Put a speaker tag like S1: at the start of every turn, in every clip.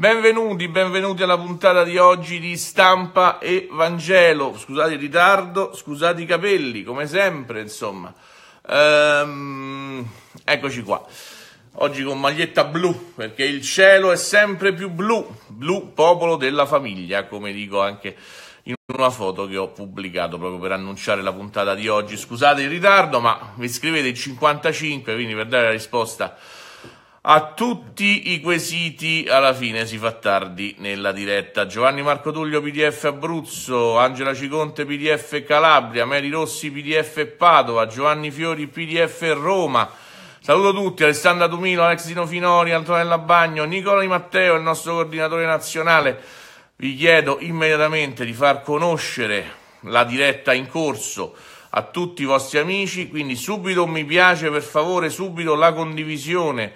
S1: Benvenuti, benvenuti alla puntata di oggi di Stampa e Vangelo. Scusate il ritardo, scusate i capelli, come sempre, insomma. Ehm, eccoci qua. Oggi con maglietta blu, perché il cielo è sempre più blu, blu popolo della famiglia, come dico anche in una foto che ho pubblicato proprio per annunciare la puntata di oggi. Scusate il ritardo, ma mi scrivete il 55, quindi per dare la risposta a tutti i quesiti alla fine si fa tardi nella diretta Giovanni Marco Tullio PDF Abruzzo Angela Ciconte PDF Calabria Mary Rossi PDF Padova Giovanni Fiori PDF Roma saluto tutti Alessandra Dumilo Alex Dino Finori Antonella Bagno Nicola Di Matteo il nostro coordinatore nazionale vi chiedo immediatamente di far conoscere la diretta in corso a tutti i vostri amici quindi subito un mi piace per favore subito la condivisione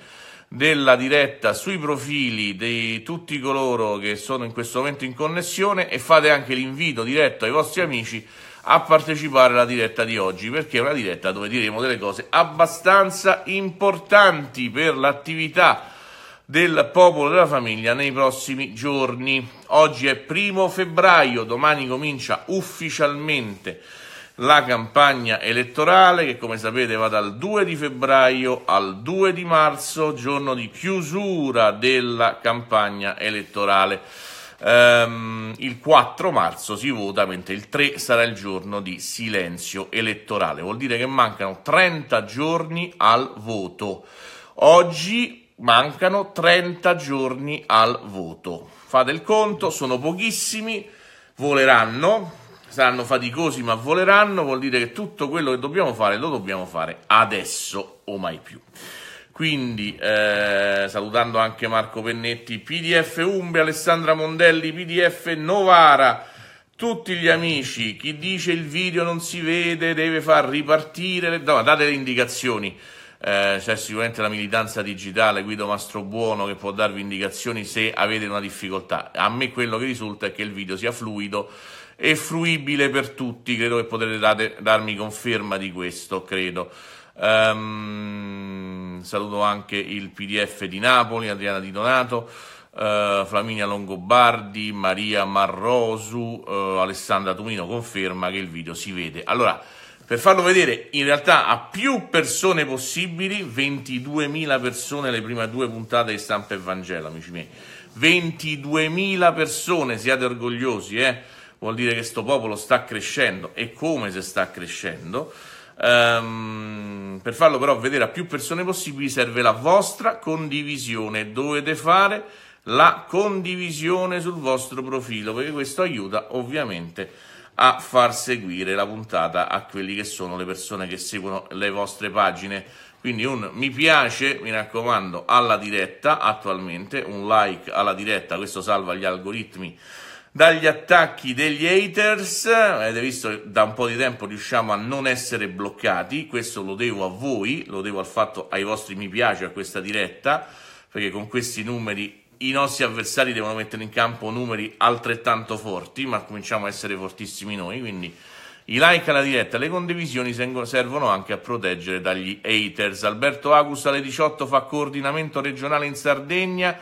S1: della diretta sui profili di tutti coloro che sono in questo momento in connessione e fate anche l'invito diretto ai vostri amici a partecipare alla diretta di oggi perché è una diretta dove diremo delle cose abbastanza importanti per l'attività del popolo della famiglia nei prossimi giorni. Oggi è primo febbraio, domani comincia ufficialmente la campagna elettorale che come sapete va dal 2 di febbraio al 2 di marzo, giorno di chiusura della campagna elettorale. Um, il 4 marzo si vota, mentre il 3 sarà il giorno di silenzio elettorale. Vuol dire che mancano 30 giorni al voto. Oggi mancano 30 giorni al voto. Fate il conto, sono pochissimi, voleranno saranno faticosi ma voleranno, vuol dire che tutto quello che dobbiamo fare lo dobbiamo fare adesso o mai più. Quindi eh, salutando anche Marco Pennetti, PDF Umbe, Alessandra Mondelli, PDF Novara, tutti gli amici, chi dice il video non si vede deve far ripartire, no, date le indicazioni. Eh, c'è sicuramente la militanza digitale, Guido Mastrobuono che può darvi indicazioni se avete una difficoltà. A me quello che risulta è che il video sia fluido e fruibile per tutti. Credo che potrete date, darmi conferma di questo, credo. Um, saluto anche il PDF di Napoli, Adriana Di Donato. Uh, Flaminia Longobardi, Maria Marrosu, uh, Alessandra Tumino conferma che il video si vede. Allora, per farlo vedere in realtà a più persone possibili, 22.000 persone le prime due puntate di Stampa e Vangelo, amici miei. 22.000 persone, siate orgogliosi, eh? vuol dire che sto popolo sta crescendo e come se sta crescendo. Um, per farlo però vedere a più persone possibili serve la vostra condivisione. Dovete fare la condivisione sul vostro profilo perché questo aiuta ovviamente a far seguire la puntata a quelli che sono le persone che seguono le vostre pagine. Quindi un mi piace, mi raccomando, alla diretta attualmente, un like alla diretta, questo salva gli algoritmi dagli attacchi degli haters. Avete visto che da un po' di tempo riusciamo a non essere bloccati. Questo lo devo a voi, lo devo al fatto ai vostri mi piace a questa diretta, perché con questi numeri i nostri avversari devono mettere in campo numeri altrettanto forti, ma cominciamo a essere fortissimi noi, quindi i like alla diretta e le condivisioni servono anche a proteggere dagli haters. Alberto Agus alle 18 fa coordinamento regionale in Sardegna.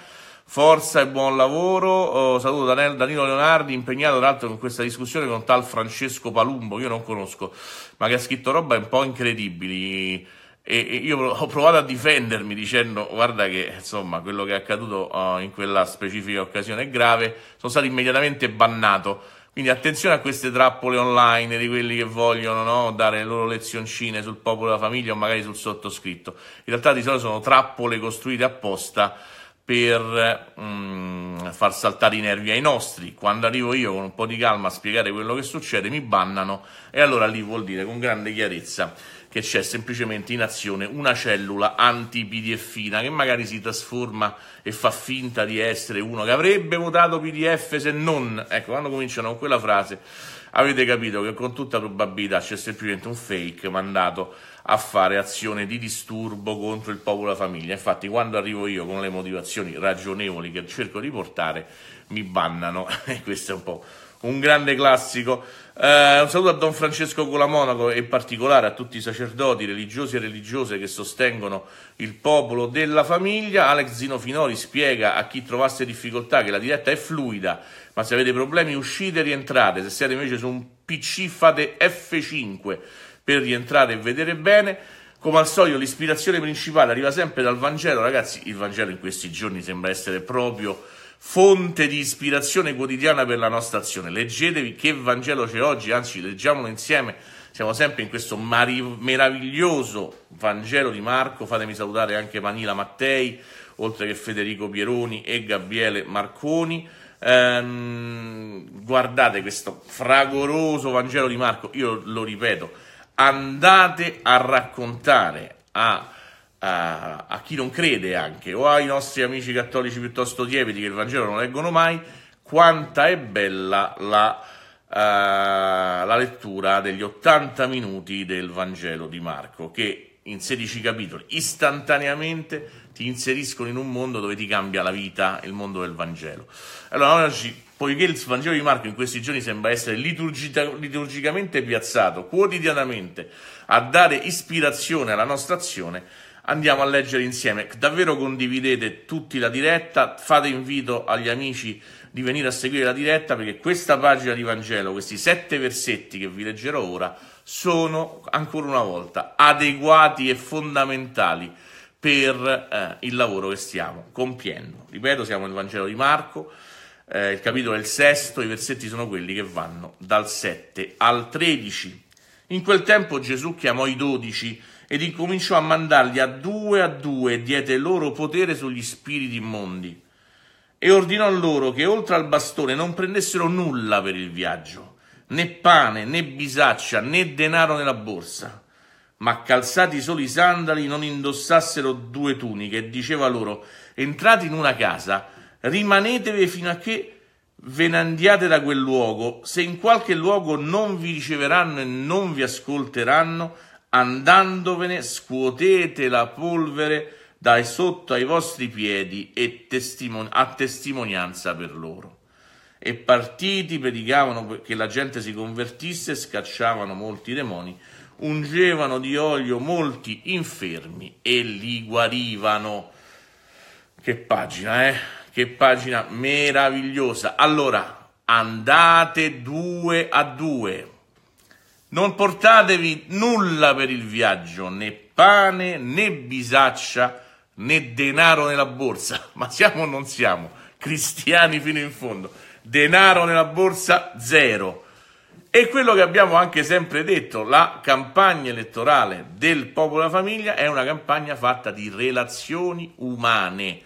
S1: Forza e buon lavoro. Oh, saluto Dan- Danilo Leonardi, impegnato tra l'altro con questa discussione con tal Francesco Palumbo, che io non conosco, ma che ha scritto roba un po' incredibili. E, io ho provato a difendermi dicendo guarda che insomma quello che è accaduto oh, in quella specifica occasione è grave, sono stato immediatamente bannato. Quindi attenzione a queste trappole online di quelli che vogliono no, dare le loro lezioncine sul popolo della famiglia o magari sul sottoscritto. In realtà di solito sono trappole costruite apposta per mh, mm, far saltare i nervi ai nostri. Quando arrivo io con un po' di calma a spiegare quello che succede, mi bannano e allora lì vuol dire con grande chiarezza che c'è semplicemente in azione una cellula anti-PDFina che magari si trasforma e fa finta di essere uno che avrebbe votato PDF se non. Ecco, quando cominciano con quella frase Avete capito che con tutta probabilità c'è semplicemente un fake mandato a fare azione di disturbo contro il popolo e la famiglia. Infatti, quando arrivo io con le motivazioni ragionevoli che cerco di portare, mi bannano. E questo è un po' un grande classico. Eh, un saluto a Don Francesco Colamonaco e in particolare a tutti i sacerdoti religiosi e religiose che sostengono il popolo della famiglia. Alex Zino Finori spiega a chi trovasse difficoltà che la diretta è fluida, ma se avete problemi uscite e rientrate, se siete invece su un PC fate F5 per rientrare e vedere bene. Come al solito l'ispirazione principale arriva sempre dal Vangelo, ragazzi, il Vangelo in questi giorni sembra essere proprio fonte di ispirazione quotidiana per la nostra azione. Leggetevi che Vangelo c'è oggi, anzi leggiamolo insieme. Siamo sempre in questo mari- meraviglioso Vangelo di Marco. Fatemi salutare anche Manila Mattei, oltre che Federico Pieroni e Gabriele Marconi. Ehm, guardate questo fragoroso Vangelo di Marco, io lo ripeto, andate a raccontare a, a, a chi non crede anche o ai nostri amici cattolici piuttosto tiepidi che il Vangelo non leggono mai quanta è bella la... Uh, la lettura degli 80 minuti del Vangelo di Marco, che in 16 capitoli istantaneamente ti inseriscono in un mondo dove ti cambia la vita, il mondo del Vangelo. Allora oggi, poiché il Vangelo di Marco in questi giorni sembra essere liturgicamente piazzato quotidianamente a dare ispirazione alla nostra azione, andiamo a leggere insieme. Davvero condividete tutti la diretta, fate invito agli amici di venire a seguire la diretta perché questa pagina di Vangelo, questi sette versetti che vi leggerò ora, sono ancora una volta adeguati e fondamentali per eh, il lavoro che stiamo compiendo. Ripeto, siamo nel Vangelo di Marco, eh, il capitolo è il sesto, i versetti sono quelli che vanno dal 7 al 13. In quel tempo Gesù chiamò i dodici ed incominciò a mandarli a due a due e diede loro potere sugli spiriti immondi. E ordinò loro che oltre al bastone non prendessero nulla per il viaggio, né pane, né bisaccia, né denaro nella borsa ma calzati solo i sandali non indossassero due tuniche e diceva loro entrate in una casa, rimanetevi fino a che ve ne andiate da quel luogo, se in qualche luogo non vi riceveranno e non vi ascolteranno, andandovene scuotete la polvere da sotto ai vostri piedi e testimon- a testimonianza per loro. E partiti predicavano che la gente si convertisse, scacciavano molti demoni, ungevano di olio molti infermi e li guarivano. Che pagina, eh? Che pagina meravigliosa. Allora, andate due a due. Non portatevi nulla per il viaggio, né pane né bisaccia né denaro nella borsa. Ma siamo o non siamo? Cristiani fino in fondo. Denaro nella borsa zero e quello che abbiamo anche sempre detto, la campagna elettorale del popolo della famiglia è una campagna fatta di relazioni umane.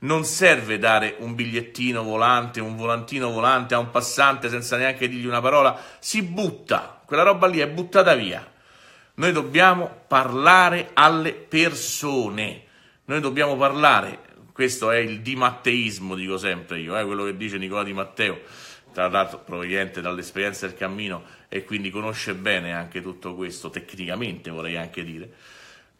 S1: Non serve dare un bigliettino volante, un volantino volante a un passante senza neanche dirgli una parola, si butta, quella roba lì è buttata via. Noi dobbiamo parlare alle persone, noi dobbiamo parlare, questo è il dimatteismo, dico sempre io, eh, quello che dice Nicola Di Matteo tra l'altro proveniente dall'esperienza del cammino e quindi conosce bene anche tutto questo, tecnicamente vorrei anche dire,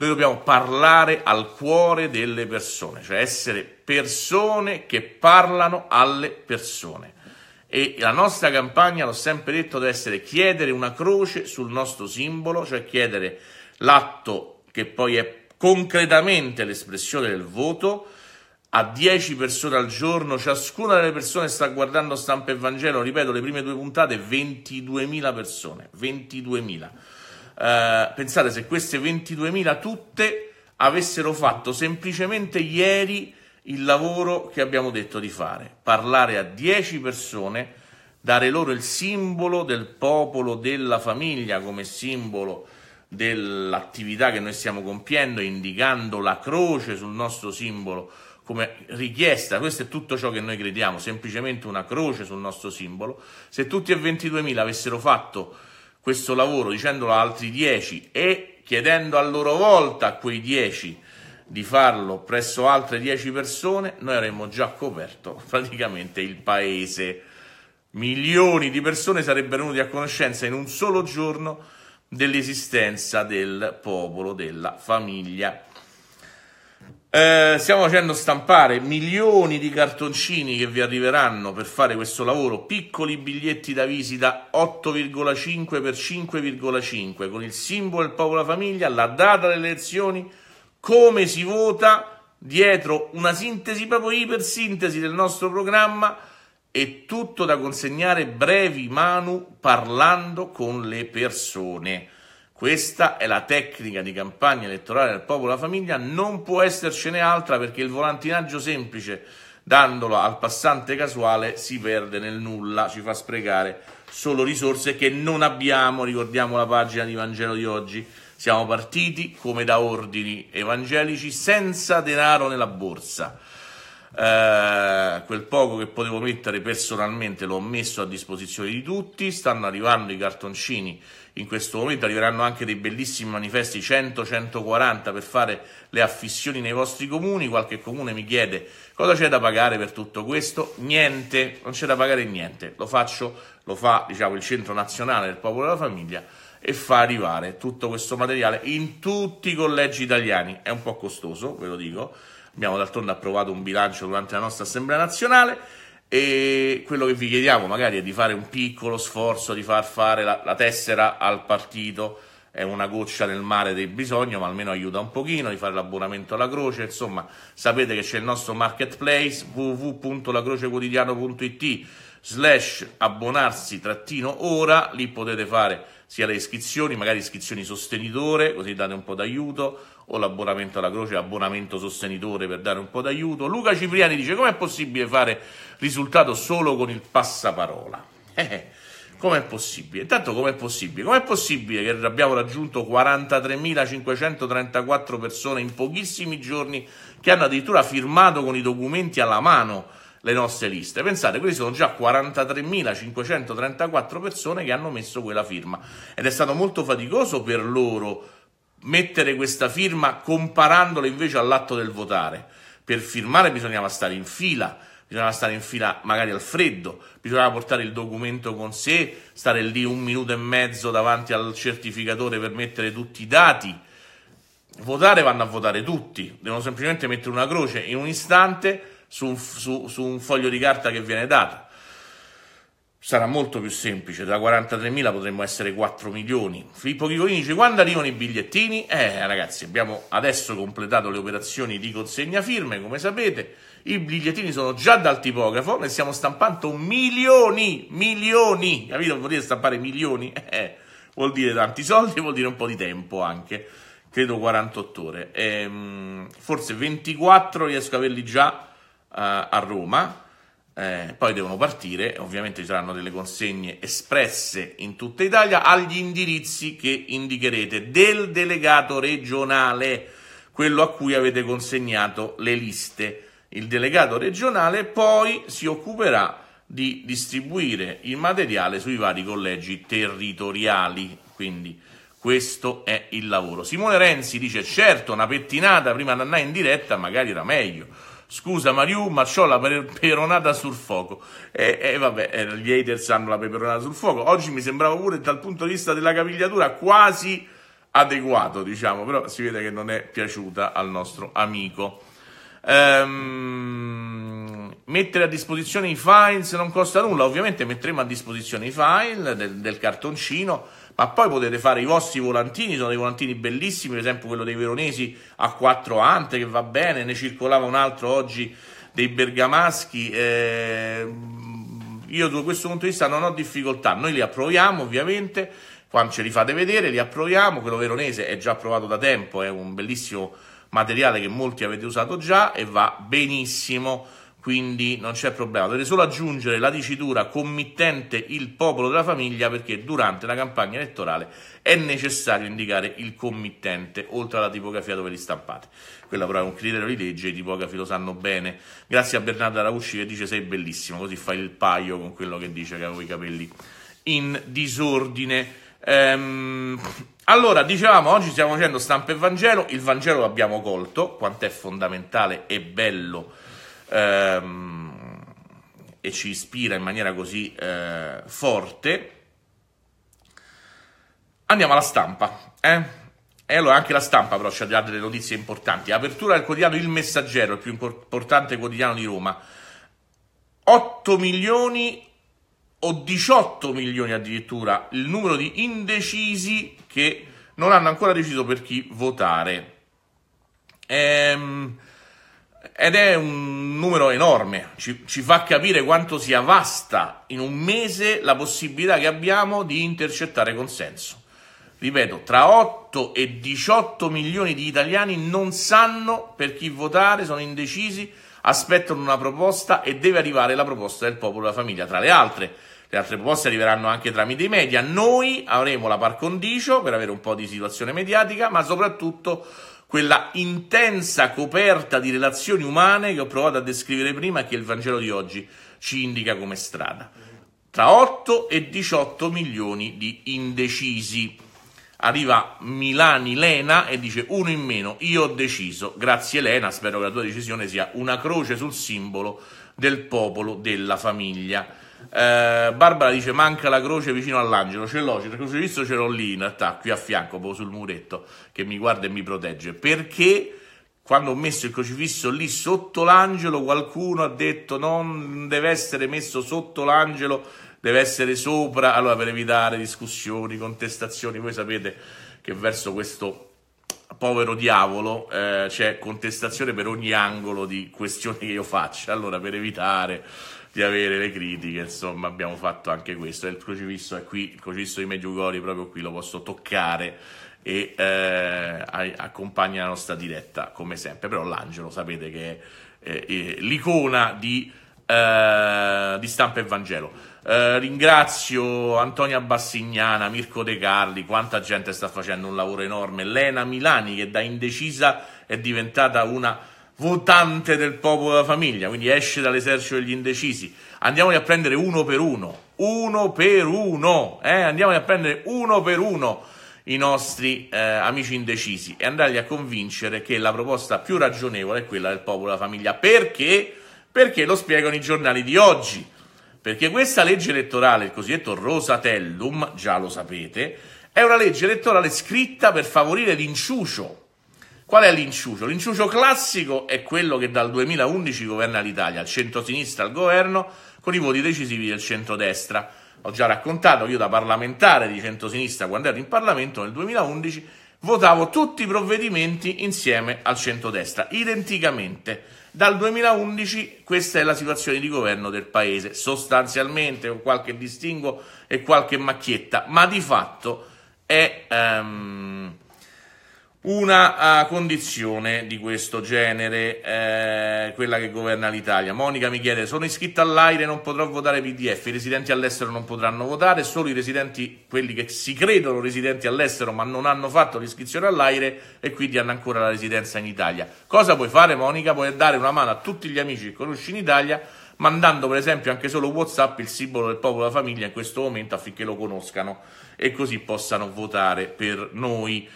S1: noi dobbiamo parlare al cuore delle persone, cioè essere persone che parlano alle persone. E la nostra campagna, l'ho sempre detto, deve essere chiedere una croce sul nostro simbolo, cioè chiedere l'atto che poi è concretamente l'espressione del voto, a 10 persone al giorno, ciascuna delle persone sta guardando Stampa e Vangelo, ripeto, le prime due puntate 22.000 persone, 22.000. Eh, pensate se queste 22.000 tutte avessero fatto semplicemente ieri il lavoro che abbiamo detto di fare, parlare a 10 persone, dare loro il simbolo del popolo della famiglia come simbolo dell'attività che noi stiamo compiendo, indicando la croce sul nostro simbolo come richiesta, questo è tutto ciò che noi crediamo, semplicemente una croce sul nostro simbolo, se tutti e 22.000 avessero fatto questo lavoro dicendolo a altri 10 e chiedendo a loro volta a quei 10 di farlo presso altre 10 persone, noi avremmo già coperto praticamente il paese. Milioni di persone sarebbero venute a conoscenza in un solo giorno dell'esistenza del popolo, della famiglia. Eh, stiamo facendo stampare milioni di cartoncini che vi arriveranno per fare questo lavoro, piccoli biglietti da visita 8,5 x 5,5 con il simbolo del popolo famiglia, la data delle elezioni, come si vota dietro una sintesi, proprio ipersintesi del nostro programma e tutto da consegnare brevi manu parlando con le persone. Questa è la tecnica di campagna elettorale del popolo e della famiglia, non può essercene altra perché il volantinaggio semplice, dandolo al passante casuale, si perde nel nulla, ci fa sprecare solo risorse che non abbiamo, ricordiamo la pagina di Vangelo di oggi. Siamo partiti come da ordini evangelici senza denaro nella borsa eh, quel poco che potevo mettere personalmente l'ho messo a disposizione di tutti, stanno arrivando i cartoncini in questo momento, arriveranno anche dei bellissimi manifesti 100-140 per fare le affissioni nei vostri comuni, qualche comune mi chiede cosa c'è da pagare per tutto questo, niente, non c'è da pagare niente, lo faccio, lo fa diciamo, il Centro Nazionale del Popolo della Famiglia e fa arrivare tutto questo materiale in tutti i collegi italiani, è un po' costoso, ve lo dico, Abbiamo d'altronde approvato un bilancio durante la nostra Assemblea nazionale e quello che vi chiediamo magari è di fare un piccolo sforzo, di far fare la, la tessera al partito, è una goccia nel mare del bisogno, ma almeno aiuta un pochino, di fare l'abbonamento alla Croce, insomma sapete che c'è il nostro marketplace www.lacrocequotidiano.it slash abbonarsi trattino ora, lì potete fare sia le iscrizioni, magari iscrizioni sostenitore, così date un po' d'aiuto, o l'abbonamento alla croce, abbonamento sostenitore per dare un po' d'aiuto. Luca Cipriani dice com'è possibile fare risultato solo con il passaparola? Eh, eh com'è possibile? Intanto com'è possibile? Com'è possibile che abbiamo raggiunto 43.534 persone in pochissimi giorni che hanno addirittura firmato con i documenti alla mano? le nostre liste. Pensate, questi sono già 43.534 persone che hanno messo quella firma ed è stato molto faticoso per loro mettere questa firma comparandola invece all'atto del votare. Per firmare bisognava stare in fila, bisognava stare in fila magari al freddo, bisognava portare il documento con sé, stare lì un minuto e mezzo davanti al certificatore per mettere tutti i dati. Votare vanno a votare tutti, devono semplicemente mettere una croce in un istante su un, su, su un foglio di carta che viene dato sarà molto più semplice, da 43.000 potremmo essere 4 milioni. Filippo Chicolini dice quando arrivano i bigliettini? Eh ragazzi, abbiamo adesso completato le operazioni di consegna firme, come sapete, i bigliettini sono già dal tipografo, ne stiamo stampando milioni, milioni, capito? Vuol dire stampare milioni? Eh, vuol dire tanti soldi, vuol dire un po' di tempo anche, credo 48 ore. Ehm, forse 24 riesco a averli già uh, a Roma, eh, poi devono partire, ovviamente ci saranno delle consegne espresse in tutta Italia agli indirizzi che indicherete del delegato regionale, quello a cui avete consegnato le liste. Il delegato regionale poi si occuperà di distribuire il materiale sui vari collegi territoriali, quindi questo è il lavoro. Simone Renzi dice certo una pettinata prima di andare in diretta magari era meglio scusa Mariù, ma ho la peperonata sul fuoco. E, e vabbè, eh, gli haters hanno la peperonata sul fuoco. Oggi mi sembrava pure dal punto di vista della capigliatura quasi adeguato, diciamo, però si vede che non è piaciuta al nostro amico. Um, mettere a disposizione i files non costa nulla, ovviamente metteremo a disposizione i file del, del cartoncino ma poi potete fare i vostri volantini, sono dei volantini bellissimi, ad esempio quello dei veronesi a quattro ante che va bene, ne circolava un altro oggi dei bergamaschi, eh, io da questo punto di vista non ho difficoltà, noi li approviamo ovviamente, quando ce li fate vedere li approviamo, quello veronese è già approvato da tempo, è un bellissimo materiale che molti avete usato già e va benissimo quindi non c'è problema. Dovete solo aggiungere la dicitura committente il popolo della famiglia perché durante la campagna elettorale è necessario indicare il committente oltre alla tipografia dove li stampate. Quella però è un criterio di legge, i tipografi lo sanno bene. Grazie a Bernardo Araucci che dice sei bellissimo, così fai il paio con quello che dice che avevo i capelli in disordine. Ehm, allora, dicevamo, oggi stiamo facendo stampa e Vangelo, il Vangelo l'abbiamo colto, quanto è fondamentale e bello ehm, e ci ispira in maniera così eh, forte. Andiamo alla stampa. Eh? E allora anche la stampa però ci ha dato delle notizie importanti. Apertura del quotidiano Il Messaggero, il più importante quotidiano di Roma. 8 milioni o 18 milioni addirittura il numero di indecisi che non hanno ancora deciso per chi votare. Ehm, ed è un numero enorme, ci, ci, fa capire quanto sia vasta in un mese la possibilità che abbiamo di intercettare consenso. Ripeto, tra 8 e 18 milioni di italiani non sanno per chi votare, sono indecisi, aspettano una proposta e deve arrivare la proposta del popolo e della famiglia, tra le altre. Le altre proposte arriveranno anche tramite i media. Noi avremo la par condicio per avere un po' di situazione mediatica, ma soprattutto quella intensa coperta di relazioni umane che ho provato a descrivere prima e che il Vangelo di oggi ci indica come strada. Tra 8 e 18 milioni di indecisi. Arriva Milani Lena e dice uno in meno, io ho deciso, grazie Lena, spero che la tua decisione sia una croce sul simbolo del popolo della famiglia. Eh, Barbara dice: Manca la croce vicino all'angelo. Ce l'ho, c'è il crocifisso, ce l'ho lì in realtà, qui a fianco, proprio sul muretto che mi guarda e mi protegge. Perché quando ho messo il crocifisso lì sotto l'angelo, qualcuno ha detto: Non deve essere messo sotto l'angelo, deve essere sopra. Allora, per evitare discussioni, contestazioni, voi sapete che verso questo povero diavolo, eh, c'è contestazione per ogni angolo di questioni che io faccio. Allora, per evitare di avere le critiche, insomma abbiamo fatto anche questo. E il crocifisso è qui, il crocifisso di Mediugori, proprio qui lo posso toccare e eh, accompagna la nostra diretta come sempre. Però l'angelo sapete che è, è, è l'icona di, eh, di stampa e Vangelo. Eh, ringrazio Antonia Bassignana, Mirko De Carli, quanta gente sta facendo un lavoro enorme, Lena Milani che da indecisa è diventata una votante del popolo della famiglia, quindi esce dall'esercito degli indecisi. Andiamoli a prendere uno per uno, uno per uno, eh? andiamoli a prendere uno per uno i nostri eh, amici indecisi e andarli a convincere che la proposta più ragionevole è quella del popolo della famiglia. Perché? Perché lo spiegano i giornali di oggi. Perché questa legge elettorale, il cosiddetto Rosatellum, già lo sapete, è una legge elettorale scritta per favorire l'inciucio Qual è l'inciucio? L'inciucio classico è quello che dal 2011 governa l'Italia, il centro-sinistra al governo, con i voti decisivi del centro-destra. Ho già raccontato, io da parlamentare di centro-sinistra, quando ero in Parlamento nel 2011, votavo tutti i provvedimenti insieme al centro-destra, identicamente. Dal 2011 questa è la situazione di governo del Paese, sostanzialmente con qualche distinguo e qualche macchietta, ma di fatto è... Um, una uh, condizione di questo genere, eh, quella che governa l'Italia. Monica mi chiede: Sono iscritto all'AIRE, non potrò votare PDF. I residenti all'estero non potranno votare, solo i residenti, quelli che si credono residenti all'estero ma non hanno fatto l'iscrizione all'AIRE e quindi hanno ancora la residenza in Italia. Cosa puoi fare, Monica? Puoi dare una mano a tutti gli amici che conosci in Italia mandando per esempio anche solo WhatsApp il simbolo del popolo della famiglia in questo momento affinché lo conoscano e così possano votare per noi.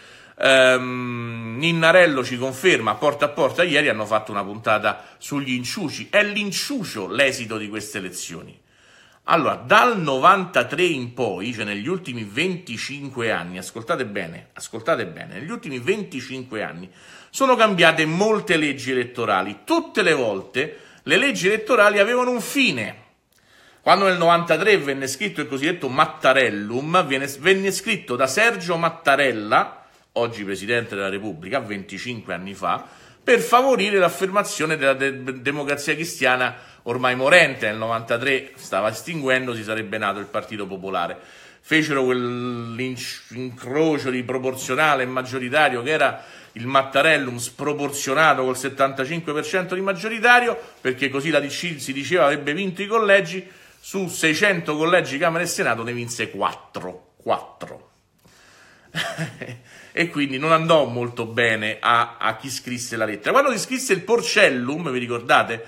S1: Ehm, Ninnarello ci conferma, porta a porta ieri hanno fatto una puntata sugli inciuci. È l'inciucio l'esito di queste elezioni. Allora, dal 93 in poi, cioè negli ultimi 25 anni, ascoltate bene, ascoltate bene, negli ultimi 25 anni sono cambiate molte leggi elettorali. Tutte le volte le leggi elettorali avevano un fine. Quando nel 93 venne scritto il cosiddetto Mattarellum, venne, venne scritto da Sergio Mattarella, oggi Presidente della Repubblica, 25 anni fa, per favorire l'affermazione della de- democrazia cristiana ormai morente. Nel 93 stava estinguendo, si sarebbe nato il Partito Popolare. Fecero quell'incrocio di proporzionale e maggioritario che era il Mattarellum sproporzionato col 75% di maggioritario, perché così la DC si diceva avrebbe vinto i collegi, su 600 collegi Camera e Senato ne vinse 4. 4. e quindi non andò molto bene a, a chi scrisse la lettera. Quando si scrisse il Porcellum, vi ricordate?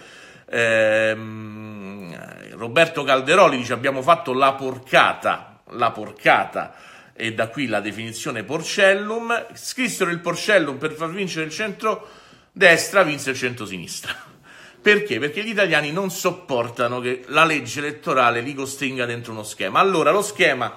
S1: Ehm, Roberto Calderoli dice abbiamo fatto la porcata, la porcata, e da qui la definizione Porcellum. Scrissero il Porcellum per far vincere il centro-destra, vinse il centro-sinistra. Perché? Perché gli italiani non sopportano che la legge elettorale li costringa dentro uno schema. Allora, lo schema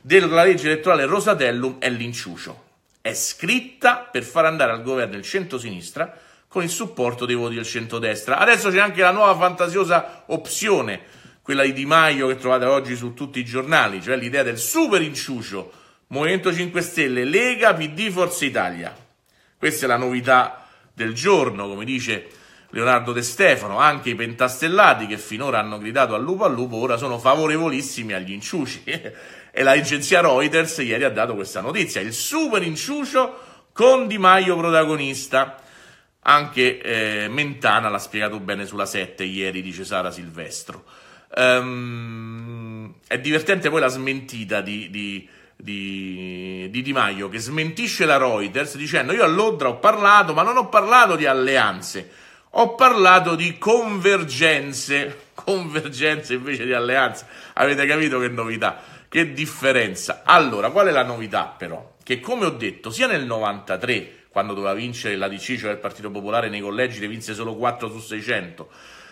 S1: della legge elettorale Rosatellum è l'inciucio. È scritta per far andare al governo il centro-sinistra con il supporto dei voti del centro-destra. Adesso c'è anche la nuova fantasiosa opzione, quella di Di Maio che trovate oggi su tutti i giornali, cioè l'idea del super inciucio Movimento 5 Stelle, Lega, PD, Forza Italia. Questa è la novità del giorno, come dice Leonardo De Stefano, anche i pentastellati che finora hanno gridato al lupo al lupo ora sono favorevolissimi agli inciuci e l'agenzia Reuters ieri ha dato questa notizia, il super inciucio con Di Maio protagonista. Anche eh, Mentana l'ha spiegato bene sulla 7 ieri, dice Sara Silvestro. Um, è divertente poi la smentita di, di, di, di, Di Maio che smentisce la Reuters dicendo io a Londra ho parlato ma non ho parlato di alleanze, ho parlato di convergenze, convergenze invece di alleanze, avete capito che novità. Che differenza! Allora, qual è la novità però? Che come ho detto, sia nel 93, quando doveva vincere la DC, cioè il Partito Popolare nei collegi, ne vinse solo 4 su 600,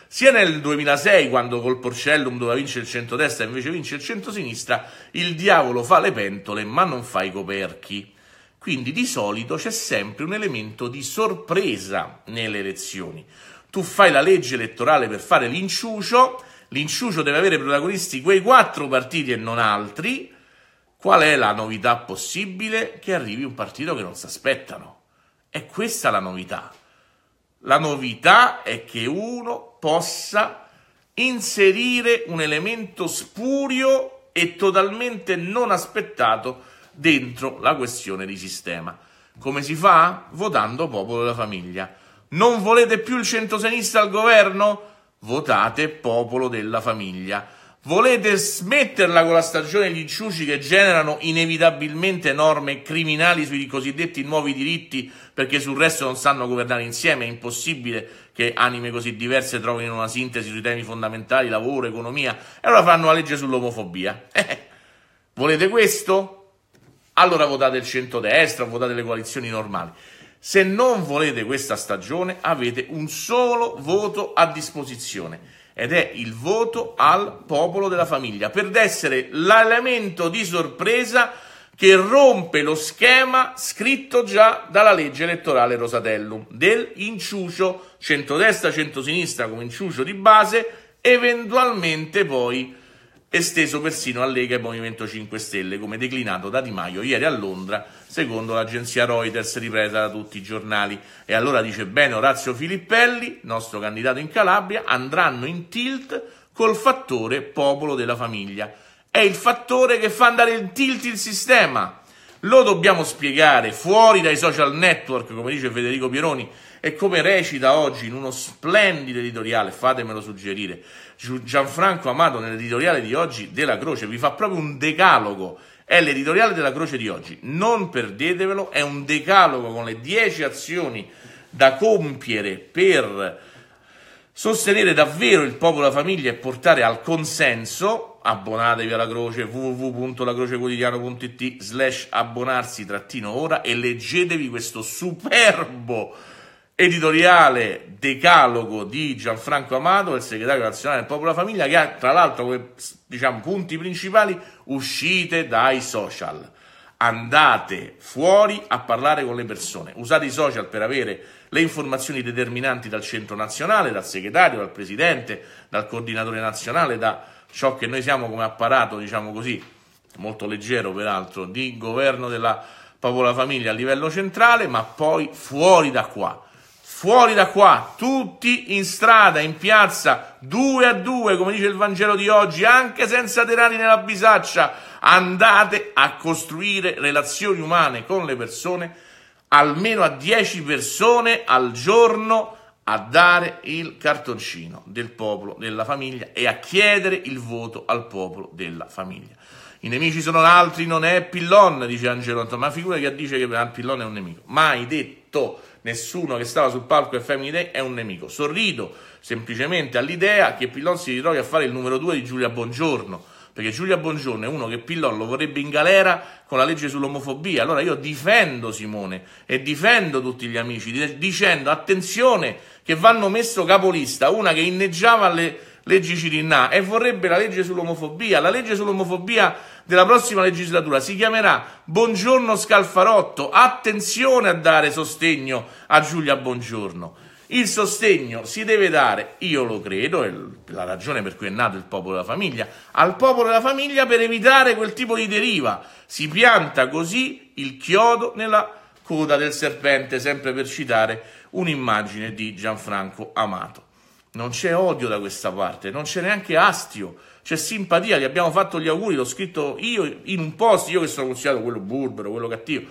S1: sia nel 2006 quando col Porcellum doveva vincere il centrodestra e invece vince il centrosinistra, il diavolo fa le pentole ma non fa i coperchi. Quindi di solito c'è sempre un elemento di sorpresa nelle elezioni. Tu fai la legge elettorale per fare l'inciucio L'inciucio deve avere protagonisti quei quattro partiti e non altri. Qual è la novità possibile? Che arrivi un partito che non si aspettano. È questa la novità. La novità è che uno possa inserire un elemento spurio e totalmente non aspettato dentro la questione di sistema. Come si fa? Votando popolo della famiglia. Non volete più il centrosinistro al governo? votate popolo della famiglia. Volete smetterla con la stagione degli inciuci che generano inevitabilmente norme criminali sui cosiddetti nuovi diritti perché sul resto non sanno governare insieme? È impossibile che anime così diverse trovino una sintesi sui temi fondamentali, lavoro, economia, e allora fanno la legge sull'omofobia. Eh, volete questo? Allora votate il centrodestra, votate le coalizioni normali. Se non volete questa stagione avete un solo voto a disposizione ed è il voto al popolo della famiglia per essere l'elemento di sorpresa che rompe lo schema scritto già dalla legge elettorale Rosatellum del inciucio centrodestra-centrosinistra come inciucio di base, eventualmente poi esteso persino a Lega e Movimento 5 Stelle, come declinato da Di Maio ieri a Londra, secondo l'agenzia Reuters ripresa da tutti i giornali. E allora dice bene Orazio Filippelli, nostro candidato in Calabria, andranno in tilt col fattore popolo della famiglia. È il fattore che fa andare in tilt il sistema. Lo dobbiamo spiegare fuori dai social network, come dice Federico Pieroni, e come recita oggi in uno splendido editoriale, fatemelo suggerire, Gianfranco Amato nell'editoriale di oggi della Croce, vi fa proprio un decalogo è l'editoriale della Croce di oggi. Non perdetevelo, è un decalogo con le 10 azioni da compiere per sostenere davvero il popolo e la famiglia e portare al consenso. Abbonatevi alla Croce www.lacrocequotidiano.it slash abbonarsi trattino ora e leggetevi questo superbo editoriale decalogo di Gianfranco Amato, il segretario nazionale del Popolo Famiglia, che ha tra l'altro come diciamo, punti principali uscite dai social. Andate fuori a parlare con le persone, usate i social per avere le informazioni determinanti dal centro nazionale, dal segretario, dal presidente, dal coordinatore nazionale, da ciò che noi siamo come apparato, diciamo così, molto leggero peraltro, di governo della Popola Famiglia a livello centrale, ma poi fuori da qua fuori da qua, tutti in strada, in piazza, due a due, come dice il Vangelo di oggi, anche senza tirare nella bisaccia, andate a costruire relazioni umane con le persone, almeno a 10 persone al giorno a dare il cartoncino del popolo della famiglia e a chiedere il voto al popolo della famiglia. I nemici sono altri, non è Pillon, dice Angelo Antonio, ma figura che dice che Pillon è un nemico. Mai detto Nessuno che stava sul palco del Family Day è un nemico. Sorrido semplicemente all'idea che Pillon si ritrovi a fare il numero 2 di Giulia Bongiorno, perché Giulia Bongiorno è uno che Pillon lo vorrebbe in galera con la legge sull'omofobia. Allora io difendo Simone e difendo tutti gli amici dicendo attenzione che vanno messo capolista una che inneggiava alle leggi Cirinna e vorrebbe la legge sull'omofobia. La legge sull'omofobia della prossima legislatura si chiamerà Buongiorno Scalfarotto. Attenzione a dare sostegno a Giulia Buongiorno. Il sostegno si deve dare, io lo credo, è la ragione per cui è nato il popolo della famiglia, al popolo della famiglia per evitare quel tipo di deriva. Si pianta così il chiodo nella coda del serpente, sempre per citare un'immagine di Gianfranco Amato. Non c'è odio da questa parte, non c'è neanche astio, c'è simpatia, gli abbiamo fatto gli auguri, l'ho scritto io in un post, io che sono considerato quello burbero, quello cattivo.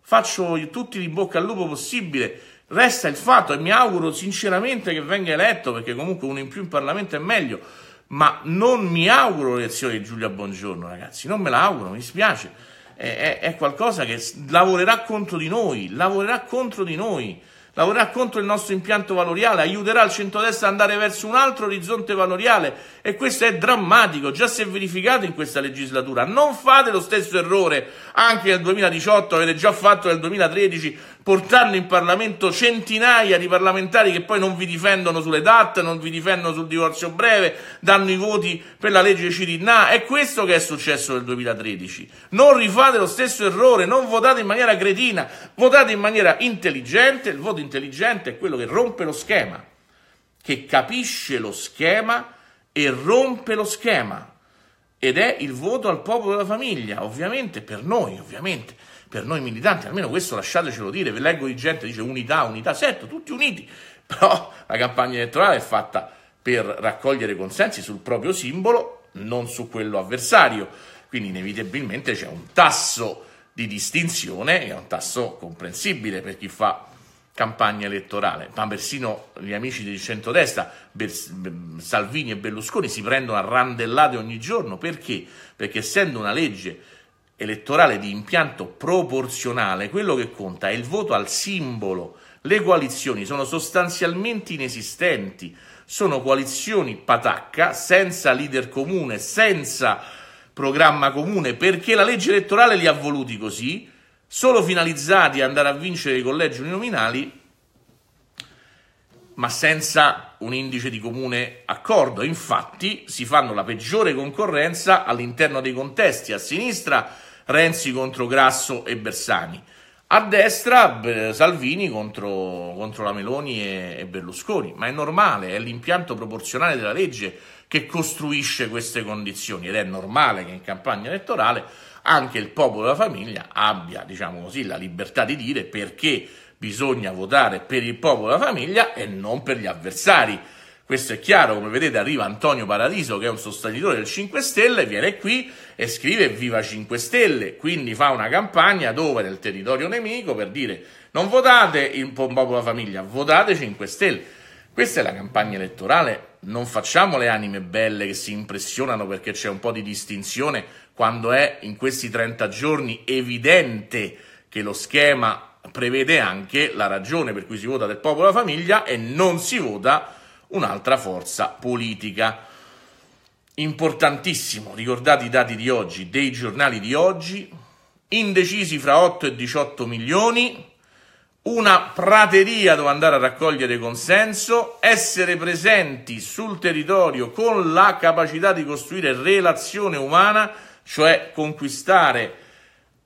S1: Faccio tutti di bocca al lupo possibile. Resta il fatto e mi auguro sinceramente che venga eletto, perché comunque uno in più in Parlamento è meglio. Ma non mi auguro l'elezione di Giulia Buongiorno, ragazzi, non me la auguro, mi spiace, È, è, è qualcosa che lavorerà contro di noi, lavorerà contro di noi lavorerà contro il nostro impianto valoriale aiuterà il centrodestra ad andare verso un altro orizzonte valoriale e questo è drammatico, già si è verificato in questa legislatura. Non fate lo stesso errore anche nel 2018, avete già fatto nel 2013, portando in Parlamento centinaia di parlamentari che poi non vi difendono sulle DAT, non vi difendono sul divorzio breve, danno i voti per la legge Cirinna. È questo che è successo nel 2013. Non rifate lo stesso errore, non votate in maniera cretina, votate in maniera intelligente, il voto intelligente intelligente è quello che rompe lo schema, che capisce lo schema e rompe lo schema. Ed è il voto al popolo della famiglia, ovviamente, per noi, ovviamente, per noi militanti, almeno questo lasciatecelo dire, ve leggo di gente che dice unità, unità, certo, tutti uniti, però la campagna elettorale è fatta per raccogliere consensi sul proprio simbolo, non su quello avversario, quindi inevitabilmente c'è un tasso di distinzione, è un tasso comprensibile per chi fa campagna elettorale, ma persino gli amici di centrodestra, Bers- Salvini e Berlusconi, si prendono a randellate ogni giorno perché? Perché essendo una legge elettorale di impianto proporzionale, quello che conta è il voto al simbolo. Le coalizioni sono sostanzialmente inesistenti, sono coalizioni patacca, senza leader comune, senza programma comune, perché la legge elettorale li ha voluti così solo finalizzati ad andare a vincere i collegi uninominali, ma senza un indice di comune accordo. Infatti si fanno la peggiore concorrenza all'interno dei contesti, a sinistra Renzi contro Grasso e Bersani. A destra Salvini contro, contro la Meloni e, e, Berlusconi, ma è normale, è l'impianto proporzionale della legge che costruisce queste condizioni ed è normale che in campagna elettorale anche il popolo della famiglia abbia, diciamo così, la libertà di dire perché bisogna votare per il popolo della famiglia e non per gli avversari. Questo è chiaro, come vedete arriva Antonio Paradiso che è un sostenitore del 5 Stelle, viene qui e scrive Viva 5 Stelle, quindi fa una campagna dove nel territorio nemico per dire non votate il popolo della famiglia, votate 5 Stelle. Questa è la campagna elettorale non facciamo le anime belle che si impressionano perché c'è un po' di distinzione quando è in questi 30 giorni evidente che lo schema prevede anche la ragione per cui si vota del popolo e famiglia e non si vota un'altra forza politica. Importantissimo, ricordate i dati di oggi, dei giornali di oggi, indecisi fra 8 e 18 milioni, una prateria dove andare a raccogliere consenso, essere presenti sul territorio con la capacità di costruire relazione umana, cioè conquistare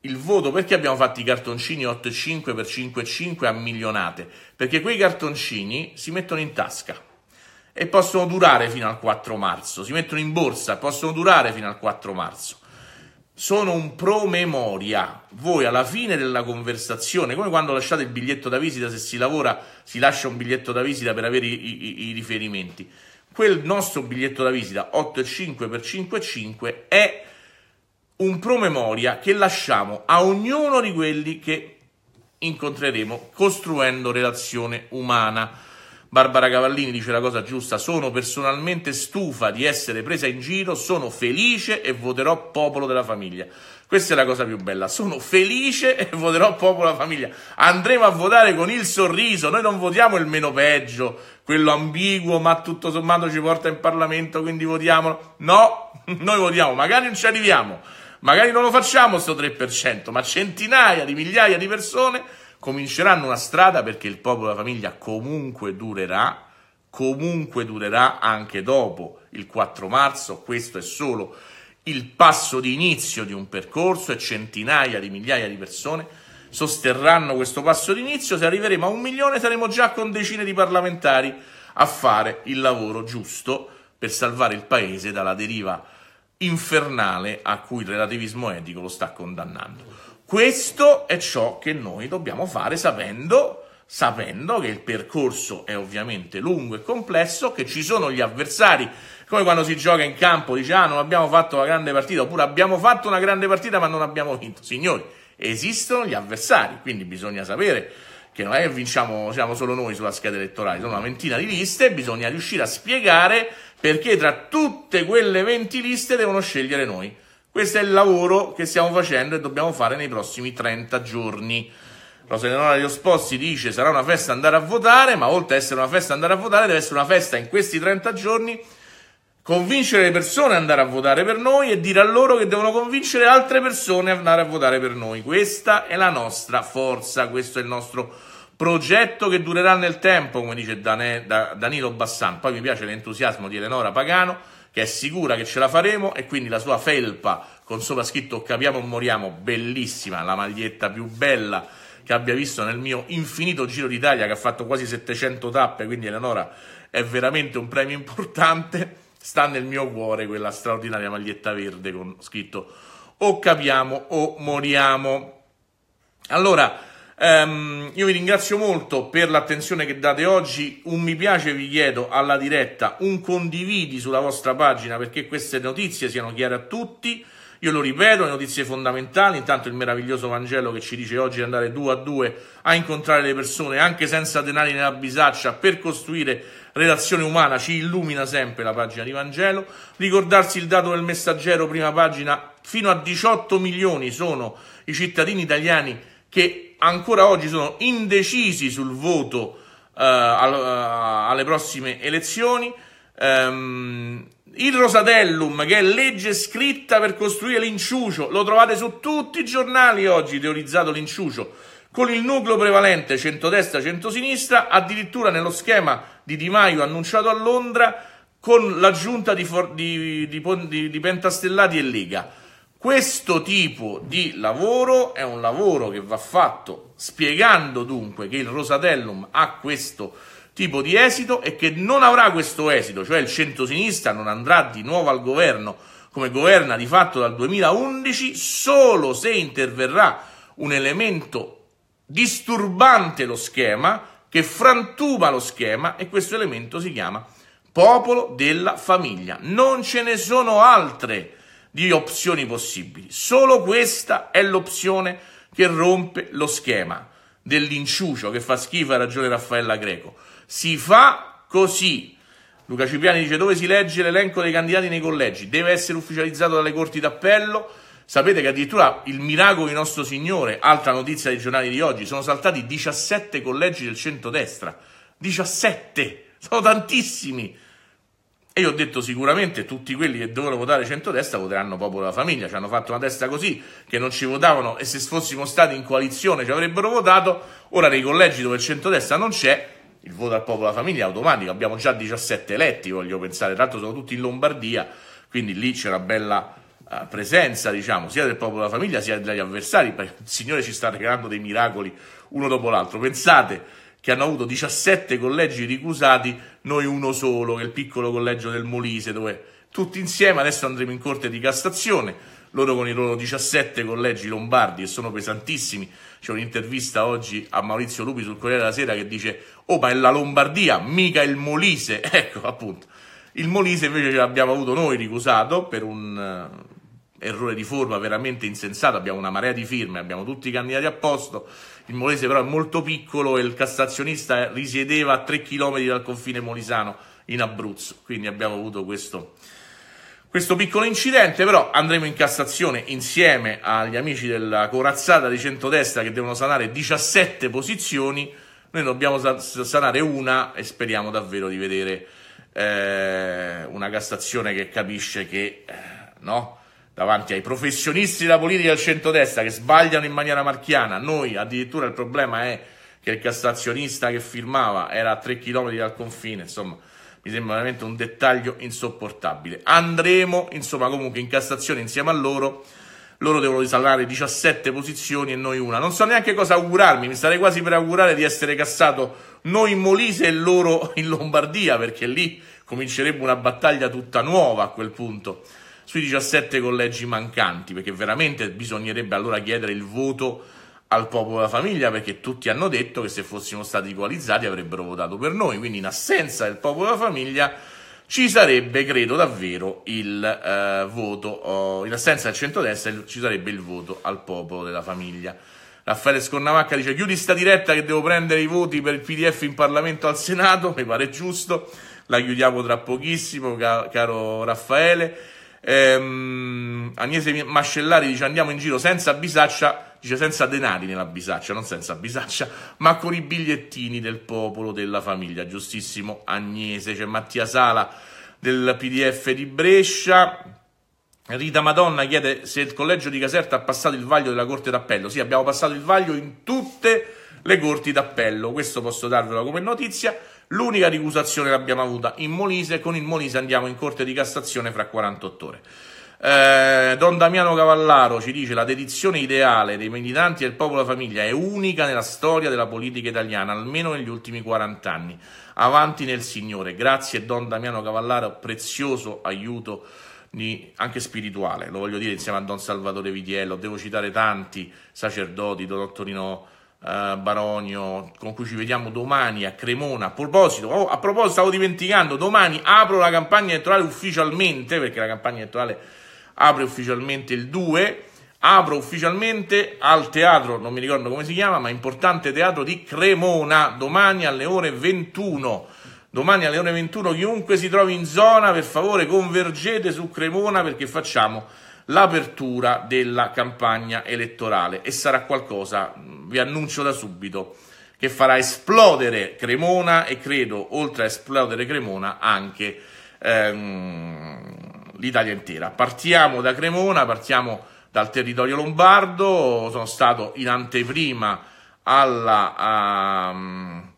S1: il voto. Perché abbiamo fatto i cartoncini 8,5 per 5,5 a milionate? Perché quei cartoncini si mettono in tasca e possono durare fino al 4 marzo, si mettono in borsa, e possono durare fino al 4 marzo sono un promemoria. Voi alla fine della conversazione, come quando lasciate il biglietto da visita, se si lavora si lascia un biglietto da visita per avere i, i, i riferimenti. Quel nostro biglietto da visita 8,5x5,5 è un promemoria che lasciamo a ognuno di quelli che incontreremo costruendo relazione umana. Barbara Cavallini dice la cosa giusta, sono personalmente stufa di essere presa in giro, sono felice e voterò popolo della famiglia. Questa è la cosa più bella, sono felice e voterò popolo della famiglia. Andremo a votare con il sorriso, noi non votiamo il meno peggio, quello ambiguo ma tutto sommato ci porta in Parlamento, quindi votiamolo. No, noi votiamo, magari non ci arriviamo, magari non lo facciamo sto 3%, ma centinaia di migliaia di persone cominceranno una strada perché il popolo della famiglia comunque durerà, comunque durerà anche dopo il 4 marzo, questo è solo il passo di inizio di un percorso e centinaia di migliaia di persone sosterranno questo passo di inizio, se arriveremo a un milione saremo già con decine di parlamentari a fare il lavoro giusto per salvare il paese dalla deriva infernale a cui il relativismo etico lo sta condannando. Questo è ciò che noi dobbiamo fare sapendo, sapendo che il percorso è ovviamente lungo e complesso, che ci sono gli avversari come quando si gioca in campo, dice ah non abbiamo fatto una grande partita, oppure abbiamo fatto una grande partita ma non abbiamo vinto. Signori, esistono gli avversari, quindi bisogna sapere che non è che vinciamo, siamo solo noi sulla scheda elettorale, sono una ventina di liste, bisogna riuscire a spiegare perché tra tutte quelle 20 liste devono scegliere noi. Questo è il lavoro che stiamo facendo e dobbiamo fare nei prossimi 30 giorni. Eleonora Roselenona Liospossi dice sarà una festa andare a votare, ma oltre ad essere una festa andare a votare, deve essere una festa in questi 30 giorni convincere le persone ad andare a votare per noi e dire a loro che devono convincere altre persone ad andare a votare per noi. Questa è la nostra forza, questo è il nostro progetto che durerà nel tempo, come dice Danilo Bassan. Poi mi piace l'entusiasmo di Eleonora Pagano che è sicura che ce la faremo e quindi la sua felpa con sopra scritto capiamo o moriamo, bellissima, la maglietta più bella che abbia visto nel mio infinito Giro d'Italia che ha fatto quasi 700 tappe, quindi Eleonora è veramente un premio importante, sta nel mio cuore quella straordinaria maglietta verde con scritto o capiamo o moriamo. Allora, Um, io vi ringrazio molto per l'attenzione che date oggi. Un mi piace vi chiedo alla diretta, un condividi sulla vostra pagina perché queste notizie siano chiare a tutti. Io lo ripeto, notizie fondamentali, intanto il meraviglioso Vangelo che ci dice oggi di andare due a due a incontrare le persone anche senza denari nella bisaccia per costruire relazione umana, ci illumina sempre la pagina di Vangelo. Ricordarsi il dato del messaggero, prima pagina, fino a 18 milioni sono i cittadini italiani che ancora oggi sono indecisi sul voto eh, eh alle prossime elezioni. Um, il Rosatellum, che è legge scritta per costruire l'inciucio, lo trovate su tutti i giornali oggi, teorizzato l'inciucio, con il nucleo prevalente centrodestra-centrosinistra, addirittura nello schema di Di Maio annunciato a Londra, con l'aggiunta di, for- di, di, di Pentastellati e Lega. Questo tipo di lavoro è un lavoro che va fatto spiegando dunque che il Rosatellum ha questo tipo di esito e che non avrà questo esito, cioè il centrosinistra non andrà di nuovo al governo come governa di fatto dal 2011 solo se interverrà un elemento disturbante lo schema che frantuma lo schema e questo elemento si chiama popolo della famiglia. Non ce ne sono altre di opzioni possibili. Solo questa è l'opzione che rompe lo schema dell'inciucio che fa schifo ha ragione Raffaella Greco. Si fa così. Luca Cipriani dice dove si legge l'elenco dei candidati nei collegi? Deve essere ufficializzato dalle corti d'appello. Sapete che addirittura il miracolo di Nostro Signore, altra notizia dei giornali di oggi, sono saltati 17 collegi del centrodestra. 17! Sono tantissimi! E io ho detto sicuramente tutti quelli che devono votare centrodestra voteranno Popolo della Famiglia, ci hanno fatto una testa così che non ci votavano e se fossimo stati in coalizione ci avrebbero votato, ora nei collegi dove il centrodestra non c'è il voto al Popolo della Famiglia è automatico, abbiamo già 17 eletti voglio pensare, tra l'altro sono tutti in Lombardia, quindi lì c'è una bella eh, presenza diciamo sia del Popolo della Famiglia sia degli avversari, il Signore ci sta regalando dei miracoli uno dopo l'altro, pensate che hanno avuto 17 collegi ricusati, noi uno solo, che è il piccolo collegio del Molise, dove tutti insieme adesso andremo in Corte di Cassazione. Loro con i loro 17 collegi lombardi, che sono pesantissimi. C'è un'intervista oggi a Maurizio Lupi sul Corriere della Sera che dice: Oh, ma è la Lombardia, mica il Molise. Ecco, appunto. Il Molise invece l'abbiamo avuto noi ricusato per un errore di forma veramente insensato, abbiamo una marea di firme, abbiamo tutti i candidati a posto, il Molese però è molto piccolo e il cassazionista risiedeva a 3 km dal confine molisano in Abruzzo, quindi abbiamo avuto questo, questo piccolo incidente, però andremo in Cassazione insieme agli amici della corazzata di centrodestra che devono sanare 17 posizioni, noi dobbiamo sanare una e speriamo davvero di vedere eh, una Cassazione che capisce che eh, no? davanti ai professionisti della politica del centrodestra che sbagliano in maniera marchiana. Noi addirittura il problema è che il castazionista che firmava era a 3 km dal confine, insomma, mi sembra veramente un dettaglio insopportabile. Andremo, insomma, comunque in Cassazione insieme a loro. Loro devono risalvare 17 posizioni e noi una. Non so neanche cosa augurarmi, mi starei quasi per augurare di essere cassato noi in Molise e loro in Lombardia, perché lì comincerebbe una battaglia tutta nuova a quel punto sui 17 collegi mancanti, perché veramente bisognerebbe allora chiedere il voto al popolo della famiglia, perché tutti hanno detto che se fossimo stati equalizzati avrebbero votato per noi, quindi in assenza del popolo della famiglia ci sarebbe, credo davvero, il eh, voto, oh, in assenza del centrodestra ci sarebbe il voto al popolo della famiglia. Raffaele Scornavacca dice chiudi sta diretta che devo prendere i voti per il PDF in Parlamento al Senato, mi pare giusto, la chiudiamo tra pochissimo, caro Raffaele. Ehm, Agnese Mascellari dice andiamo in giro senza bisaccia, dice senza denari nella bisaccia, non senza bisaccia, ma con i bigliettini del popolo, della famiglia. Giustissimo Agnese, c'è Mattia Sala del PDF di Brescia. Rita Madonna chiede se il collegio di Caserta ha passato il vaglio della Corte d'Appello. Sì, abbiamo passato il vaglio in tutte le corti d'appello. Questo posso darvelo come notizia. L'unica ricusazione l'abbiamo avuta in Molise, con il Molise andiamo in Corte di Cassazione fra 48 ore. Eh, Don Damiano Cavallaro ci dice la dedizione ideale dei militanti del popolo famiglia è unica nella storia della politica italiana, almeno negli ultimi 40 anni. Avanti nel Signore. Grazie Don Damiano Cavallaro, prezioso aiuto di, anche spirituale, lo voglio dire insieme a Don Salvatore Vitiello, devo citare tanti sacerdoti, Don Ottorino eh, Baronio, con cui ci vediamo domani a Cremona. A proposito, oh, a proposito, stavo dimenticando, domani apro la campagna elettorale ufficialmente, perché la campagna elettorale apre ufficialmente il 2 apro ufficialmente al teatro, non mi ricordo come si chiama, ma importante teatro di Cremona, domani alle ore 21. Domani alle ore 21 chiunque si trovi in zona, per favore convergete su Cremona perché facciamo l'apertura della campagna elettorale e sarà qualcosa, vi annuncio da subito, che farà esplodere Cremona e credo, oltre a esplodere Cremona, anche ehm, l'Italia intera. Partiamo da Cremona, partiamo dal territorio lombardo, sono stato in anteprima alla, ehm,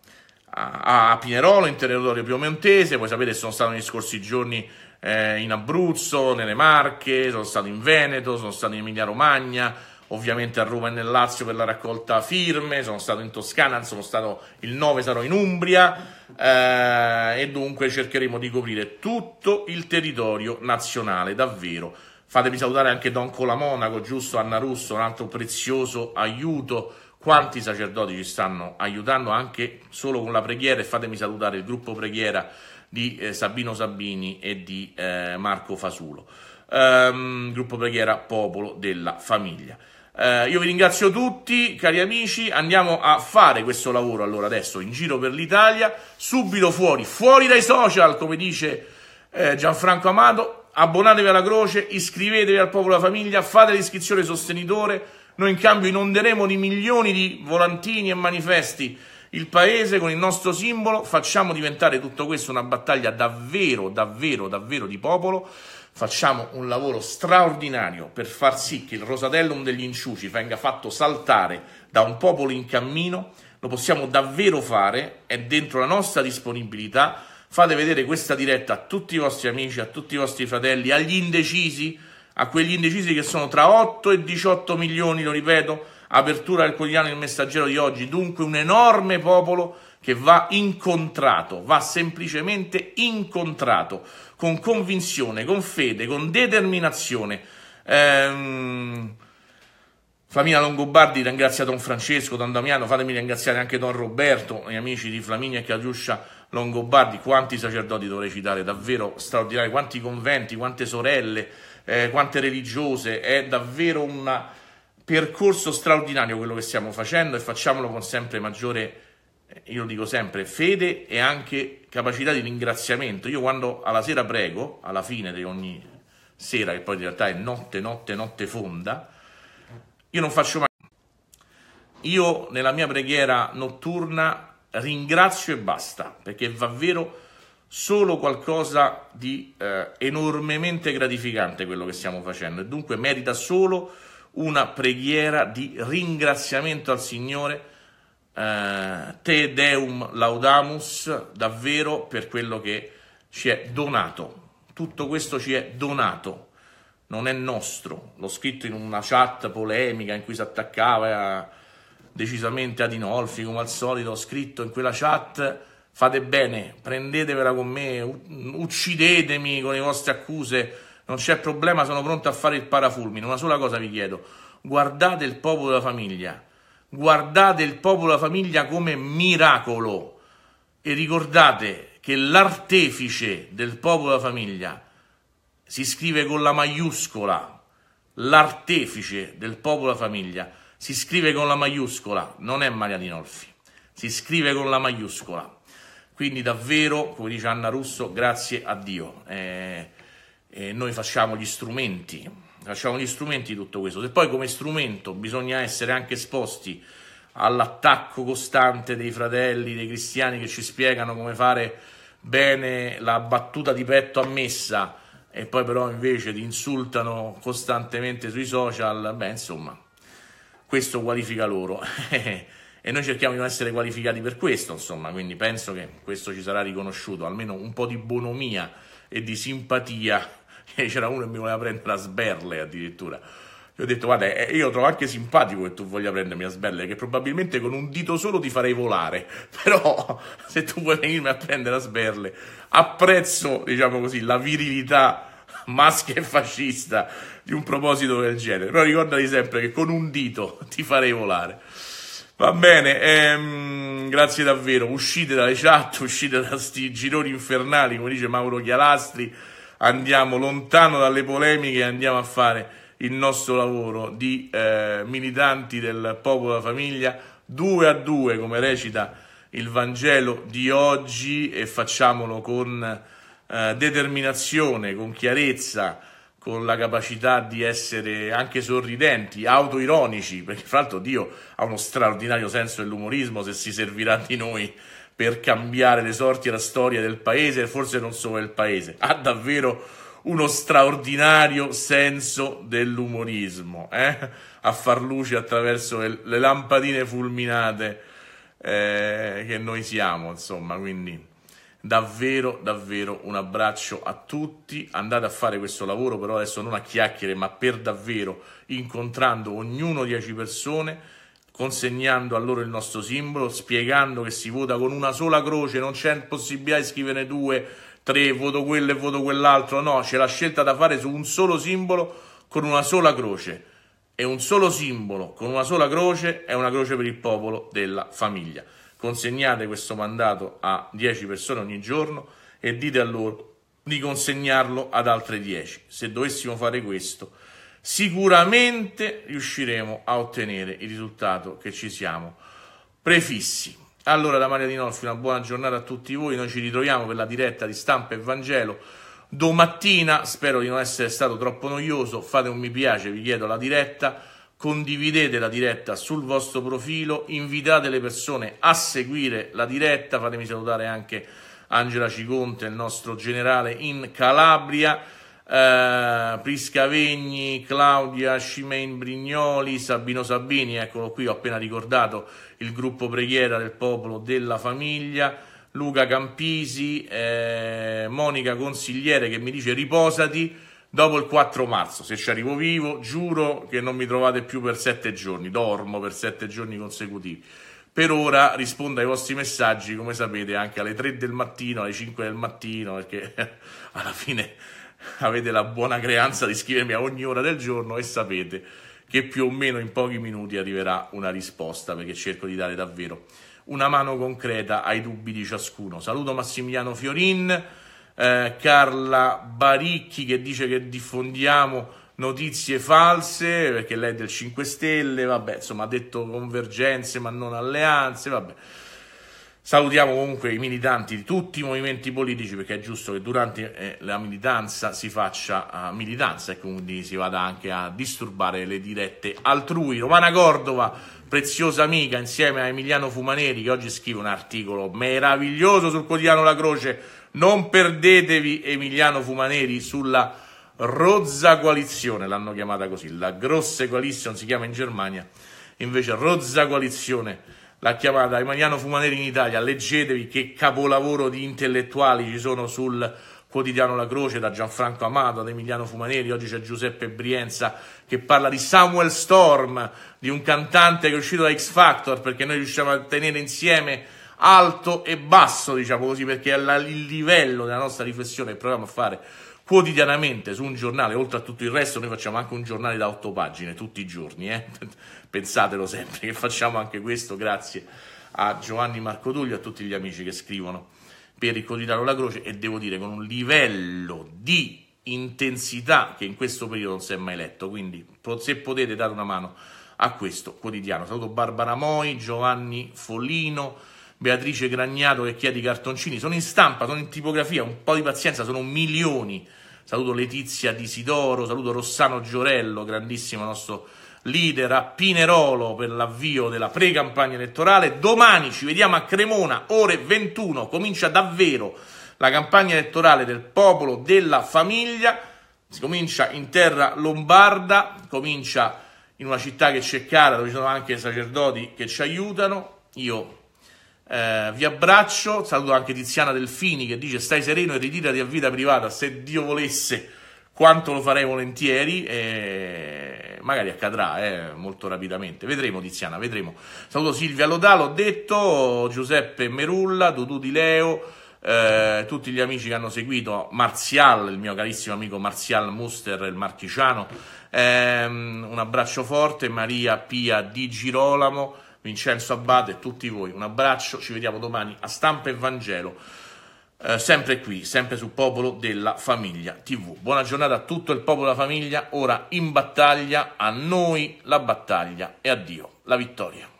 S1: a, a, Pinerolo, in territorio piemontese, voi sapete sono stato negli scorsi giorni eh, in Abruzzo, nelle Marche, sono stato in Veneto, sono stato in Emilia Romagna, ovviamente a Roma e nel Lazio per la raccolta firme, sono stato in Toscana, sono stato il 9 sarò in Umbria eh, e dunque cercheremo di coprire tutto il territorio nazionale, davvero. Fatemi salutare anche Don Colamonaco, giusto Anna Russo, un altro prezioso aiuto. Quanti sacerdoti ci stanno aiutando anche solo con la preghiera e fatemi salutare il gruppo preghiera di eh, Sabino Sabini e di eh, Marco Fasulo. Ehm, gruppo preghiera Popolo della Famiglia. Eh, io vi ringrazio tutti, cari amici, andiamo a fare questo lavoro allora adesso in giro per l'Italia, subito fuori, fuori dai social, come dice eh, Gianfranco Amato, abbonatevi alla croce, iscrivetevi al Popolo della Famiglia, fate l'iscrizione sostenitore, noi in cambio inonderemo di milioni di volantini e manifesti il paese con il nostro simbolo, facciamo diventare tutto questo una battaglia davvero, davvero, davvero di popolo. Facciamo un lavoro straordinario per far sì che il Rosatellum degli inciuci venga fatto saltare da un popolo in cammino. Lo possiamo davvero fare, è dentro la nostra disponibilità. Fate vedere questa diretta a tutti i vostri amici, a tutti i vostri fratelli, agli indecisi, a quegli indecisi che sono tra 8 e 18 milioni, lo ripeto, apertura del quotidiano Il Messaggero di oggi, dunque un enorme popolo che va incontrato, va semplicemente incontrato, con convinzione, con fede, con determinazione. Ehm... Flaminia Longobardi ringrazia Don Francesco, Don Damiano, fatemi ringraziare anche Don Roberto, gli amici di Flaminia e Cagliuscia Longobardi, quanti sacerdoti dovrei citare, davvero straordinari, quanti conventi, quante sorelle, eh, quante religiose, è davvero una percorso straordinario quello che stiamo facendo e facciamolo con sempre maggiore, eh, io lo dico sempre, fede e anche capacità di ringraziamento. Io quando alla sera prego, alla fine di ogni sera, che poi in realtà è notte, notte, notte fonda, io non faccio mai... Io nella mia preghiera notturna ringrazio e basta, perché è davvero solo qualcosa di eh, enormemente gratificante quello che stiamo facendo e dunque merita solo una preghiera di ringraziamento al Signore, eh, te deum laudamus, davvero per quello che ci è donato. Tutto questo ci è donato, non è nostro. L'ho scritto in una chat polemica in cui si attaccava eh, decisamente ad Inolfi, come al solito, ho scritto in quella chat fate bene, prendetevela con me, uccidetemi con le vostre accuse, non c'è problema, sono pronto a fare il parafulmine. Una sola cosa vi chiedo, guardate il popolo della famiglia, guardate il popolo della famiglia come miracolo e ricordate che l'artefice del popolo della famiglia si scrive con la maiuscola, l'artefice del popolo della famiglia si scrive con la maiuscola, non è Maria Dinolfi, si scrive con la maiuscola. Quindi davvero, come dice Anna Russo, grazie a Dio. Eh, eh, noi facciamo gli strumenti, facciamo gli strumenti di tutto questo. Se poi come strumento bisogna essere anche esposti all'attacco costante dei fratelli, dei cristiani che ci spiegano come fare bene la battuta di petto a messa e poi però invece ti insultano costantemente sui social, beh insomma, questo qualifica loro. e noi cerchiamo di non essere qualificati per questo, insomma, quindi penso che questo ci sarà riconosciuto, almeno un po' di bonomia e di simpatia e c'era uno che mi voleva prendere a sberle addirittura. Gli ho detto, guarda, eh, io trovo anche simpatico che tu voglia prendermi a sberle, che probabilmente con un dito solo ti farei volare, però se tu vuoi venirmi a prendere a sberle, apprezzo, diciamo così, la virilità maschia e fascista di un proposito del genere, però ricordati sempre che con un dito ti farei volare. Va bene, ehm, grazie davvero. Uscite dalle chat, uscite da sti gironi infernali, come dice Mauro Chialastri andiamo lontano dalle polemiche e andiamo a fare il nostro lavoro di eh, militanti del popolo della famiglia, due a due come recita il Vangelo di oggi e facciamolo con eh, determinazione, con chiarezza, con la capacità di essere anche sorridenti, autoironici, perché fra l'altro Dio ha uno straordinario senso dell'umorismo se si servirà di noi per cambiare le sorti e la storia del paese, e forse non solo del paese. Ha davvero uno straordinario senso dell'umorismo, eh? a far luce attraverso le, le lampadine fulminate eh, che noi siamo, insomma, quindi davvero davvero un abbraccio a tutti andate a fare questo lavoro però adesso non a chiacchiere ma per davvero incontrando ognuno dieci persone consegnando a loro il nostro simbolo, spiegando che si vota con una sola croce, non c'è possibilità di scriverne due, tre, voto quello e voto quell'altro, no, c'è la scelta da fare su un solo simbolo con una sola croce. E un solo simbolo con una sola croce è una croce per il popolo della famiglia. Consegnate questo mandato a 10 persone ogni giorno e dite a loro di consegnarlo ad altre 10. Se dovessimo fare questo, sicuramente riusciremo a ottenere il risultato che ci siamo prefissi. Allora da Maria Di Nolfi una buona giornata a tutti voi, noi ci ritroviamo per la diretta di stampa e Vangelo domattina, spero di non essere stato troppo noioso, fate un mi piace, vi chiedo la diretta, condividete la diretta sul vostro profilo, invitate le persone a seguire la diretta, fatemi salutare anche Angela Ciconte, il nostro generale in Calabria eh, Priscavegni, Claudia, Scimen Brignoli, Sabino Sabini, eccolo qui, ho appena ricordato il gruppo preghiera del popolo della famiglia, Luca Campisi, eh, Monica Consigliere che mi dice riposati dopo il 4 marzo, se ci arrivo vivo, giuro che non mi trovate più per sette giorni, dormo per sette giorni consecutivi. Per ora rispondo ai vostri messaggi, come sapete, anche alle 3 del mattino, alle 5 del mattino, perché alla fine avete la buona creanza di scrivermi a ogni ora del giorno e sapete che più o meno in pochi minuti arriverà una risposta perché cerco di dare davvero una mano concreta ai dubbi di ciascuno. Saluto Massimiliano Fiorin, eh, Carla Baricchi che dice che diffondiamo notizie false perché lei è del 5 Stelle, vabbè, insomma ha detto convergenze ma non alleanze, vabbè. Salutiamo comunque i militanti di tutti i movimenti politici perché è giusto che durante eh, la militanza si faccia eh, militanza e quindi si vada anche a disturbare le dirette altrui. Romana Cordova, preziosa amica, insieme a Emiliano Fumaneri che oggi scrive un articolo meraviglioso sul quotidiano La Croce. Non perdetevi Emiliano Fumaneri sulla rozza coalizione, l'hanno chiamata così, la grosse coalition si chiama in Germania, invece rozza coalizione la chiamata Emiliano Fumaneri in Italia, leggetevi che capolavoro di intellettuali ci sono sul quotidiano La Croce, da Gianfranco Amato ad Emiliano Fumaneri, oggi c'è Giuseppe Brienza che parla di Samuel Storm, di un cantante che è uscito da X Factor, perché noi riusciamo a tenere insieme alto e basso, diciamo così, perché è la, il livello della nostra riflessione che proviamo a fare quotidianamente su un giornale, oltre a tutto il resto, noi facciamo anche un giornale da otto pagine tutti i giorni, eh? pensatelo sempre che facciamo anche questo, grazie a Giovanni Marco Tullio e a tutti gli amici che scrivono per il quotidiano La Croce e devo dire con un livello di intensità che in questo periodo non si è mai letto, quindi se potete dare una mano a questo quotidiano. Saluto Barbara Moi, Giovanni Follino, Beatrice Gragnato che chiede i cartoncini, sono in stampa, sono in tipografia, un po' di pazienza, sono milioni. Saluto Letizia Di Sidoro, saluto Rossano Giorello, grandissimo nostro leader, a Pinerolo per l'avvio della pre-campagna elettorale. Domani ci vediamo a Cremona, ore 21, comincia davvero la campagna elettorale del popolo, della famiglia. Si comincia in terra lombarda, comincia in una città che c'è cara, dove ci sono anche i sacerdoti che ci aiutano. Io eh, vi abbraccio, saluto anche Tiziana Delfini che dice stai sereno e ritirati a vita privata, se Dio volesse quanto lo farei volentieri e magari accadrà eh, molto rapidamente. Vedremo Tiziana, vedremo. Saluto Silvia Lodà, l'ho detto, Giuseppe Merulla, Dudu Di Leo, eh, tutti gli amici che hanno seguito, Marzial, il mio carissimo amico Marzial Muster, il marchigiano, ehm, un abbraccio forte, Maria Pia Di Girolamo, Vincenzo Abbate e tutti voi. Un abbraccio, ci vediamo domani a Stampa e Vangelo, eh, sempre qui, sempre su Popolo della Famiglia TV. Buona giornata a tutto il Popolo della Famiglia, ora in battaglia, a noi la battaglia e addio, la vittoria.